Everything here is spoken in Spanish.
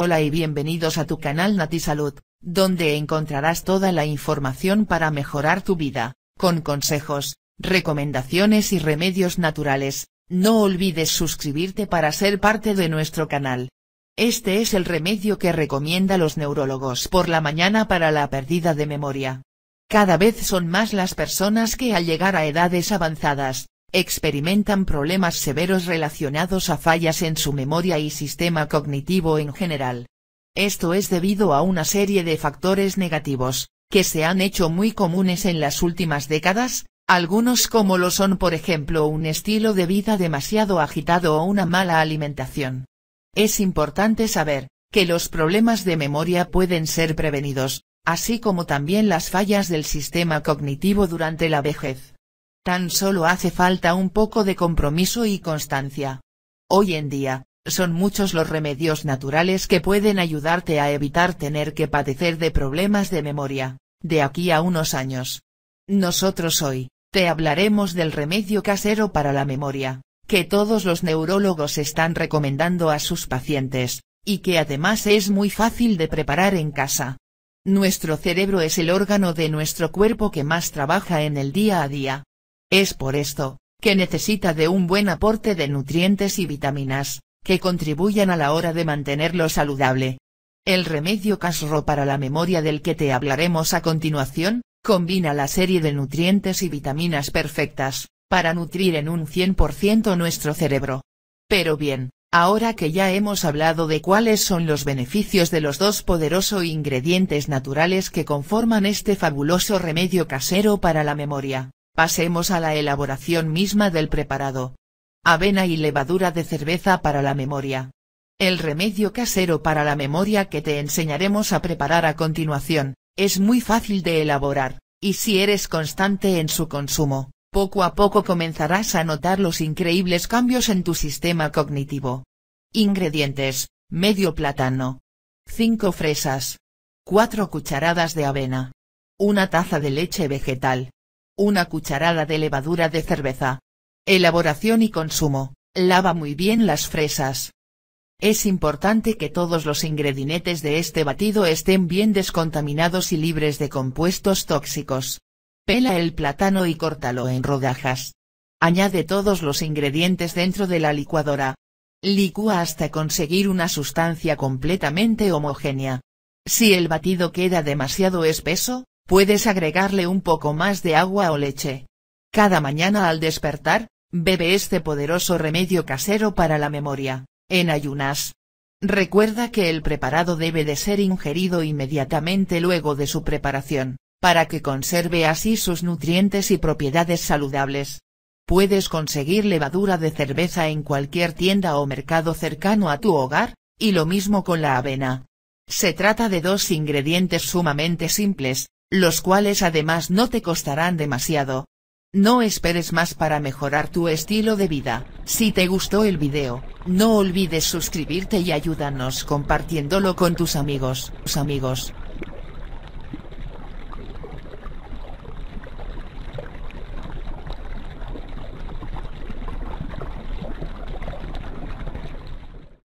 Hola y bienvenidos a tu canal NatiSalud, Salud, donde encontrarás toda la información para mejorar tu vida, con consejos, recomendaciones y remedios naturales, no olvides suscribirte para ser parte de nuestro canal. Este es el remedio que recomienda los neurólogos por la mañana para la pérdida de memoria. Cada vez son más las personas que al llegar a edades avanzadas, experimentan problemas severos relacionados a fallas en su memoria y sistema cognitivo en general. Esto es debido a una serie de factores negativos, que se han hecho muy comunes en las últimas décadas, algunos como lo son por ejemplo un estilo de vida demasiado agitado o una mala alimentación. Es importante saber, que los problemas de memoria pueden ser prevenidos, así como también las fallas del sistema cognitivo durante la vejez. Tan solo hace falta un poco de compromiso y constancia. Hoy en día, son muchos los remedios naturales que pueden ayudarte a evitar tener que padecer de problemas de memoria, de aquí a unos años. Nosotros hoy, te hablaremos del remedio casero para la memoria, que todos los neurólogos están recomendando a sus pacientes, y que además es muy fácil de preparar en casa. Nuestro cerebro es el órgano de nuestro cuerpo que más trabaja en el día a día, es por esto, que necesita de un buen aporte de nutrientes y vitaminas, que contribuyan a la hora de mantenerlo saludable. El remedio casro para la memoria del que te hablaremos a continuación, combina la serie de nutrientes y vitaminas perfectas, para nutrir en un 100% nuestro cerebro. Pero bien, ahora que ya hemos hablado de cuáles son los beneficios de los dos poderosos ingredientes naturales que conforman este fabuloso remedio casero para la memoria, Pasemos a la elaboración misma del preparado. Avena y levadura de cerveza para la memoria. El remedio casero para la memoria que te enseñaremos a preparar a continuación, es muy fácil de elaborar, y si eres constante en su consumo, poco a poco comenzarás a notar los increíbles cambios en tu sistema cognitivo. Ingredientes, medio plátano. 5 fresas. 4 cucharadas de avena. Una taza de leche vegetal una cucharada de levadura de cerveza. Elaboración y consumo, lava muy bien las fresas. Es importante que todos los ingredientes de este batido estén bien descontaminados y libres de compuestos tóxicos. Pela el plátano y córtalo en rodajas. Añade todos los ingredientes dentro de la licuadora. Licúa hasta conseguir una sustancia completamente homogénea. Si el batido queda demasiado espeso, puedes agregarle un poco más de agua o leche. Cada mañana al despertar, bebe este poderoso remedio casero para la memoria, en ayunas. Recuerda que el preparado debe de ser ingerido inmediatamente luego de su preparación, para que conserve así sus nutrientes y propiedades saludables. Puedes conseguir levadura de cerveza en cualquier tienda o mercado cercano a tu hogar, y lo mismo con la avena. Se trata de dos ingredientes sumamente simples, los cuales además no te costarán demasiado. No esperes más para mejorar tu estilo de vida, si te gustó el video, no olvides suscribirte y ayúdanos compartiéndolo con tus amigos, tus amigos.